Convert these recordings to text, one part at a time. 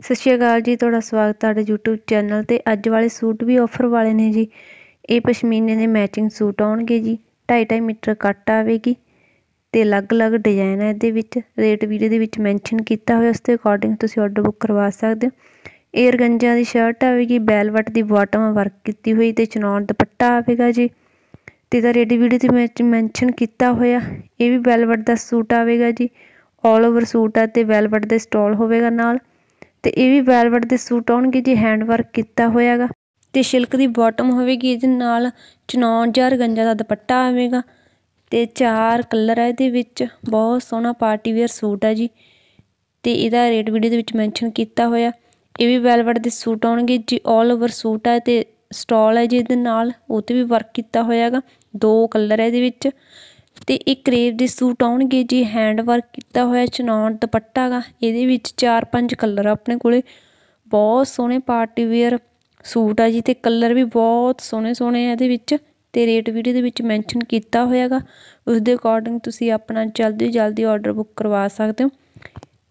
ਸਤਿ ਸ਼੍ਰੀ ਅਕਾਲ ਜੀ ਤੁਹਾਡਾ ਸਵਾਗਤ ਤੁਹਾਡੇ YouTube ਚੈਨਲ ਤੇ ਅੱਜ ਵਾਲੇ ਸੂਟ ਵੀ ਆਫਰ ਵਾਲੇ ਨੇ ਜੀ ਇਹ ਪਸ਼ਮੀਨੇ ਦੇ ਮੈਚਿੰਗ ਸੂਟ ਆਉਣਗੇ ਜੀ 2.5 ਮੀਟਰ ਕੱਟ ਆਵੇਗੀ ਤੇ ਅਲੱਗ-ਅਲੱਗ ਡਿਜ਼ਾਈਨ ਹੈ ਇਹਦੇ ਵਿੱਚ ਰੇਟ ਵੀਡੀਓ ਦੇ ਵਿੱਚ ਮੈਂਸ਼ਨ ਕੀਤਾ ਹੋਇਆ ਉਸ ਦੇ ਅਕੋਰਡਿੰਗ ਤੁਸੀਂ ਆਰਡਰ ਬੁੱਕ ਕਰਵਾ ਸਕਦੇ ਹੋ 에ਅਰ ਗੰਜਾਂ ਦੀ ਸ਼ਰਟ ਆਵੇਗੀ ਬੈਲਵਟ ਦੀ ਬਾਟਮ ਵਰਕ ਕੀਤੀ ਹੋਈ ਤੇ ਚਨੌਰ ਦੁਪੱਟਾ ਆਵੇਗਾ ਜੀ ਤੇ ਦਾ ਰੇਡੀ ਵੀਡੀਓ ਤੇ ਵਿੱਚ ਮੈਂਸ਼ਨ ਕੀਤਾ ਹੋਇਆ ਇਹ ਵੀ ਬੈਲਵਟ ਦਾ ਸੂਟ ਆਵੇਗਾ ਜੀ 올 ਓਵਰ ਸੂਟ ਆ ਤੇ ਵੈਲਵਟ ਦੇ ਸਟਾਲ ਹੋਵੇਗਾ ਨਾਲ ਤੇ ਇਹ ਵੀ ਵੈਲਵਟ ਦੇ ਸੂਟ ਆਉਣਗੇ ਜੀ ਹੈਂਡ ਵਰਕ ਕੀਤਾ ਹੋਇਆਗਾ ਤੇ ਸਿਲਕ ਦੀ ਬਾਟਮ ਹੋਵੇਗੀ ਇਹਦੇ ਨਾਲ ਚਨੌਨ ਜਾਂ ਗੰਜਾ ਦਾ ਦੁਪੱਟਾ ਆਵੇਗਾ ਤੇ ਚਾਰ ਕਲਰ ਹੈ ਇਹਦੇ ਵਿੱਚ ਬਹੁਤ ਸੋਹਣਾ ਪਾਰਟੀ ਵੇਅਰ ਸੂਟ ਹੈ ਜੀ ਤੇ ਇਹਦਾ ਰੇਟ ਵੀਡੀਓ ਦੇ ਵਿੱਚ ਮੈਂਸ਼ਨ ਕੀਤਾ ਹੋਇਆ ਇਹ ਵੀ ਵੈਲਵਟ ਦੇ ਸੂਟ ਆਉਣਗੇ ਜੀ 올 ਓਵਰ ਸੂਟ ਹੈ ਤੇ ਸਟਾਲ ਹੈ ਜੀ ਇਹਦੇ ਨਾਲ ਉਹ ਤੇ ਵੀ ਵਰਕ ਕੀਤਾ ਹੋਇਆਗਾ ਦੋ ਕਲਰ ਹੈ ਇਹਦੇ ਵਿੱਚ ਤੇ ਇਹ ਕਰੇਵ ਦੇ ਸੂਟ ਆਉਣਗੇ ਜੀ ਹੈਂਡ ਵਰਕ ਕੀਤਾ ਹੋਇਆ ਚਨੌਨ ਦੁਪੱਟਾਗਾ ਇਹਦੇ ਵਿੱਚ ਚਾਰ ਪੰਜ ਕਲਰ ਆਪਣੇ ਕੋਲੇ ਬਹੁਤ ਸੋਹਣੇ ਪਾਰਟੀ ਵੇਅਰ ਸੂਟ ਆ ਜੀ ਤੇ ਕਲਰ ਵੀ ਬਹੁਤ ਸੋਹਣੇ ਸੋਹਣੇ ਆ ਇਹਦੇ ਵਿੱਚ ਤੇ ਰੇਟ ਵੀਡੀਓ ਦੇ ਵਿੱਚ ਮੈਂਸ਼ਨ ਕੀਤਾ ਹੋਇਆਗਾ ਉਸ ਦੇ ਅਕੋਰਡਿੰਗ ਤੁਸੀਂ ਆਪਣਾ ਜਲਦੀ ਜਲਦੀ ਆਰਡਰ ਬੁੱਕ ਕਰਵਾ ਸਕਦੇ ਹੋ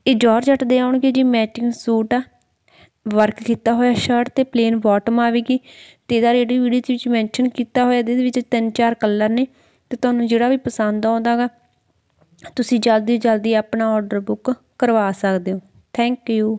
ਇਹ ਜਾਰਜਟ ਦੇ ਆਉਣਗੇ ਜੀ ਮੈਚਿੰਗ ਸੂਟ ਆ ਵਰਕ ਕੀਤਾ ਹੋਇਆ ਸ਼ਰਟ ਤੇ ਪਲੇਨ ਬਾਟਮ ਆਵੇਗੀ ਤੇ ਇਹਦਾ ਰੇਟ ਵੀਡੀਓ ਦੇ ਵਿੱਚ ਮੈਂਸ਼ਨ ਕੀਤਾ ਹੋਇਆ ਇਹਦੇ ਵਿੱਚ ਤਿੰਨ ਚਾਰ ਕਲਰ ਨੇ ਤੇ ਤੁਹਾਨੂੰ ਜਿਹੜਾ ਵੀ ਪਸੰਦ ਆਉਂਦਾਗਾ ਤੁਸੀਂ ਜਲਦੀ ਜਲਦੀ ਆਪਣਾ ਆਰਡਰ ਬੁੱਕ ਕਰਵਾ ਸਕਦੇ ਹੋ ਥੈਂਕ ਯੂ